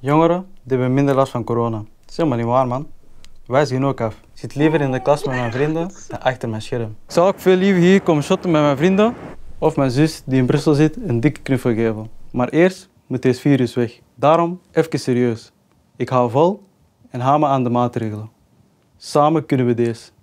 Jongeren, die hebben minder last van corona. Dat is helemaal niet waar, man. Wij zien ook af. Ik zit liever in de klas met mijn vrienden dan achter mijn scherm. Ik zou ook veel liever hier komen shotten met mijn vrienden of mijn zus die in Brussel zit een dikke knuffel geven. Maar eerst moet deze virus weg. Daarom even serieus. Ik hou vol en haal me aan de maatregelen. Samen kunnen we deze.